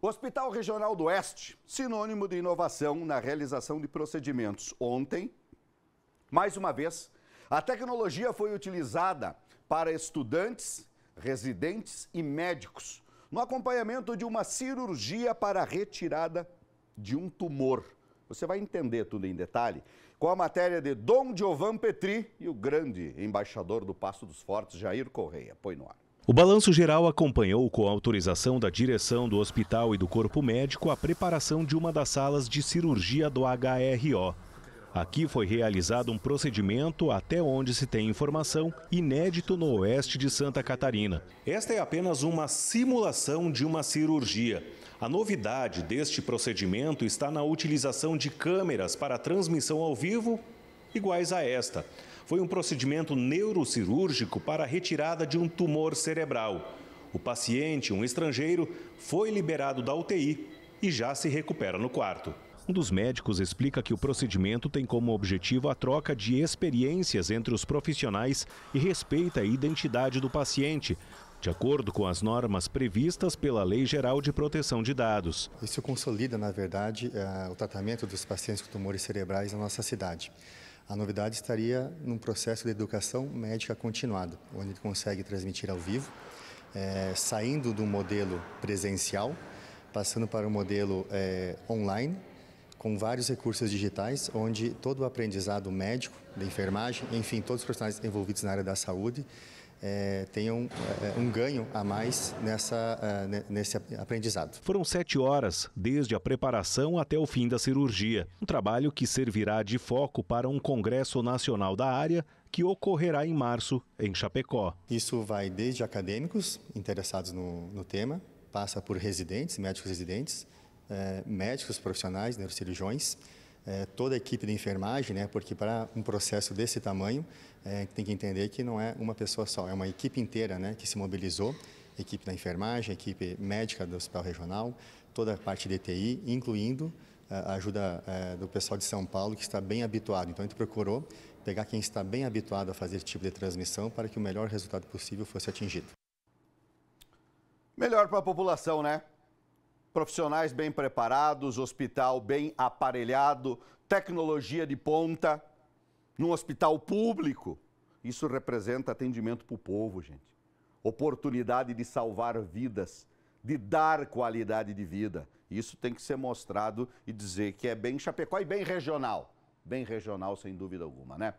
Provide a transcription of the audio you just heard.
O Hospital Regional do Oeste, sinônimo de inovação na realização de procedimentos. Ontem, mais uma vez, a tecnologia foi utilizada para estudantes, residentes e médicos no acompanhamento de uma cirurgia para retirada de um tumor. Você vai entender tudo em detalhe com a matéria de Dom Giovan Petri e o grande embaixador do Passo dos Fortes, Jair Correia. Põe no ar. O balanço geral acompanhou, com autorização da direção do hospital e do corpo médico, a preparação de uma das salas de cirurgia do HRO. Aqui foi realizado um procedimento, até onde se tem informação, inédito no oeste de Santa Catarina. Esta é apenas uma simulação de uma cirurgia. A novidade deste procedimento está na utilização de câmeras para transmissão ao vivo, iguais a esta foi um procedimento neurocirúrgico para a retirada de um tumor cerebral. O paciente, um estrangeiro, foi liberado da UTI e já se recupera no quarto. Um dos médicos explica que o procedimento tem como objetivo a troca de experiências entre os profissionais e respeita a identidade do paciente, de acordo com as normas previstas pela Lei Geral de Proteção de Dados. Isso consolida, na verdade, eh, o tratamento dos pacientes com tumores cerebrais na nossa cidade. A novidade estaria num processo de educação médica continuada, onde ele consegue transmitir ao vivo, é, saindo do modelo presencial, passando para um modelo é, online, com vários recursos digitais, onde todo o aprendizado médico, da enfermagem, enfim, todos os profissionais envolvidos na área da saúde, é, tenham é, um ganho a mais nessa, uh, nesse aprendizado. Foram sete horas, desde a preparação até o fim da cirurgia. Um trabalho que servirá de foco para um congresso nacional da área que ocorrerá em março, em Chapecó. Isso vai desde acadêmicos interessados no, no tema, passa por residentes, médicos residentes, eh, médicos profissionais, neurocirurgiões é, toda a equipe de enfermagem, né? Porque para um processo desse tamanho, é, tem que entender que não é uma pessoa só, é uma equipe inteira, né? Que se mobilizou, equipe da enfermagem, equipe médica do hospital regional, toda a parte de TI, incluindo é, a ajuda é, do pessoal de São Paulo que está bem habituado. Então a gente procurou pegar quem está bem habituado a fazer esse tipo de transmissão para que o melhor resultado possível fosse atingido. Melhor para a população, né? Profissionais bem preparados, hospital bem aparelhado, tecnologia de ponta, num hospital público. Isso representa atendimento para o povo, gente. Oportunidade de salvar vidas, de dar qualidade de vida. Isso tem que ser mostrado e dizer que é bem Chapecó e bem regional. Bem regional, sem dúvida alguma, né?